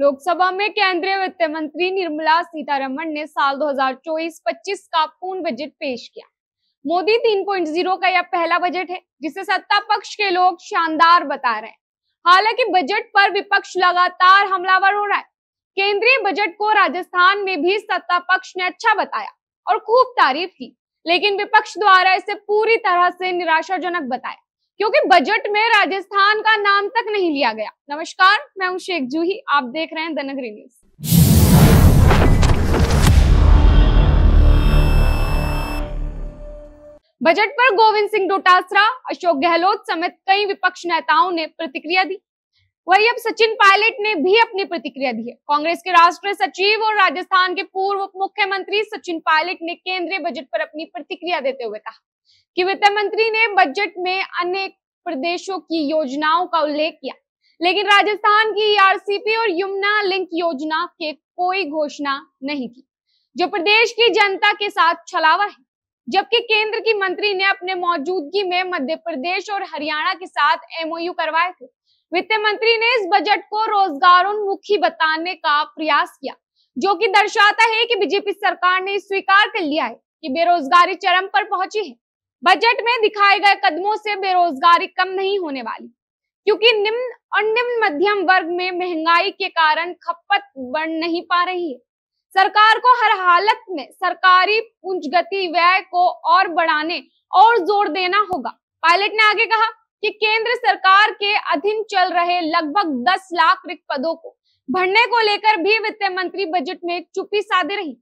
लोकसभा में केंद्रीय वित्त मंत्री निर्मला सीतारमण ने साल 2024-25 का पूर्ण बजट पेश किया मोदी 3.0 का यह पहला बजट है जिसे सत्ता पक्ष के लोग शानदार बता रहे हैं हालांकि बजट पर विपक्ष लगातार हमलावर हो रहा है केंद्रीय बजट को राजस्थान में भी सत्ता पक्ष ने अच्छा बताया और खूब तारीफ की लेकिन विपक्ष द्वारा इसे पूरी तरह से निराशाजनक बताया क्योंकि बजट में राजस्थान का नाम तक नहीं लिया गया नमस्कार मैं हूं शेख जूही आप देख रहे हैं दनगरी न्यूज बजट पर गोविंद सिंह डोटासरा अशोक गहलोत समेत कई विपक्ष नेताओं ने प्रतिक्रिया दी वही अब सचिन पायलट ने भी अपनी प्रतिक्रिया दी है कांग्रेस के राष्ट्रीय सचिव और राजस्थान के पूर्व मुख्यमंत्री सचिन पायलट ने केंद्रीय बजट पर अपनी प्रतिक्रिया देते हुए कहा कि वित्त मंत्री ने बजट में अनेक प्रदेशों की योजनाओं का उल्लेख किया लेकिन राजस्थान की आरसीपी e और यमुना लिंक योजना के कोई घोषणा नहीं की जो प्रदेश की जनता के साथ छलावा है जबकि केंद्र की मंत्री ने अपने मौजूदगी में मध्य प्रदेश और हरियाणा के साथ एमओयू करवाए थे वित्त मंत्री ने इस बजट को रोजगारोन्मुखी बताने का प्रयास किया जो कि दर्शाता है कि बीजेपी सरकार ने स्वीकार कर लिया है कि बेरोजगारी चरम पर पहुंची है बजट में दिखाए गए कदमों से बेरोजगारी कम नहीं होने वाली क्योंकि निम्न और निम्न मध्यम वर्ग में महंगाई के कारण खपत बढ़ नहीं पा रही है सरकार को हर हालत में सरकारी पूंजगति व्यय को और बढ़ाने और जोर देना होगा पायलट ने आगे कहा कि केंद्र सरकार के अधीन चल रहे लगभग 10 लाख रिक्त पदों को भरने को लेकर भी वित्त मंत्री बजट में चुप्पी साधे रही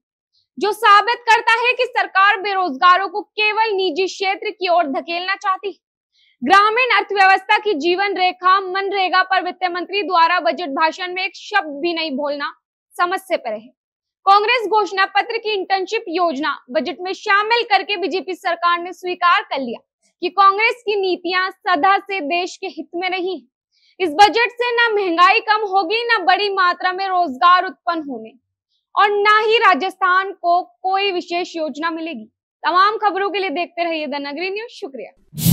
जो साबित करता है कि सरकार बेरोजगारों को केवल निजी क्षेत्र की ओर धकेलना चाहती है ग्रामीण अर्थव्यवस्था की जीवन रेखा मनरेगा पर वित्त मंत्री द्वारा बजट भाषण में एक शब्द भी नहीं बोलना समझ से परे है कांग्रेस घोषणा पत्र की इंटर्नशिप योजना बजट में शामिल करके बीजेपी सरकार ने स्वीकार कर लिया कि कांग्रेस की नीतियां सदा से देश के हित में नहीं है इस बजट से ना महंगाई कम होगी ना बड़ी मात्रा में रोजगार उत्पन्न होने और ना ही राजस्थान को कोई विशेष योजना मिलेगी तमाम खबरों के लिए देखते रहिए द नगरी न्यूज शुक्रिया